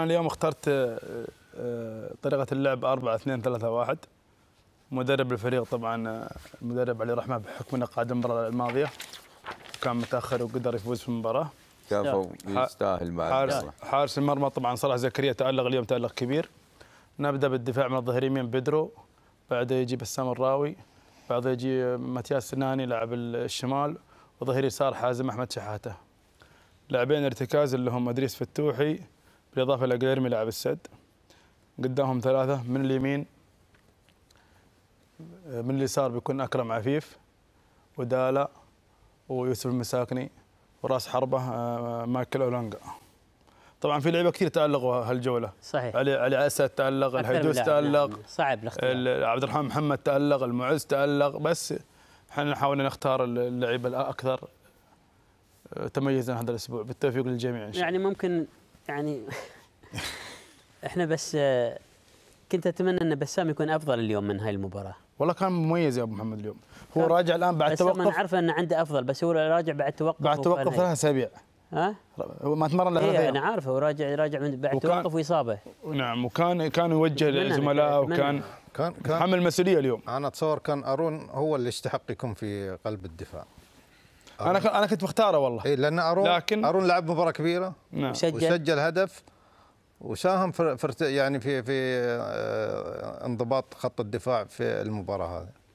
أنا اليوم اخترت آه، آه، طريقة اللعب 4 2 3 1 مدرب الفريق طبعا آه، المدرب علي رحمة بحكم انه قاد المباراة الماضية كان متأخر وقدر يفوز في المباراة كفو يستاهل مع حارس, حارس المرمى طبعا صلاح زكريا تألق اليوم تألق كبير نبدأ بالدفاع من الظهير يمين بدرو بعده يجي بسام الراوي بعده يجي ماتياس سناني لاعب الشمال وظهير يسار حازم أحمد شحاتة لاعبين ارتكاز اللي هم ادريس فتوحي بالاضافه إلى جيرمي لاعب السد قدامهم ثلاثه من اليمين من اليسار بيكون اكرم عفيف ودالا ويوسف المساكني وراس حربه آه، آه، مايكل أولانجا طبعا في لعيبه كثير تالقوا هالجوله صحيح علي علي اسد تالق الهيدوس نعم، تالق صعب الاختيار عبد الرحمن محمد تالق المعز تالق بس احنا نحاول نختار اللعيبه الاكثر آه، تميزا هذا الاسبوع بالتوفيق للجميع ان شاء الله يعني ممكن يعني احنا بس كنت اتمنى ان بسام يكون افضل اليوم من هاي المباراه والله كان مميز يا ابو محمد اليوم هو راجع الان بعد بس توقف بس انا عارفه انه عنده افضل بس هو راجع بعد توقف بعد توقف ثلاث اسابيع ها؟ هو ما تمرن له ثلاث ايه انا عارفه هو راجع راجع من بعد توقف واصابه نعم وكان كان يوجه لزملائه وكان كان كان حمل مسؤوليه اليوم انا اتصور كان ارون هو اللي يستحق يكون في قلب الدفاع انا انا كنت مختاره والله إيه لان ارون لكن ارون لعب مباراه كبيره نعم وسجل, وسجل هدف وساهم في يعني في في آه، انضباط خط الدفاع في المباراه هذه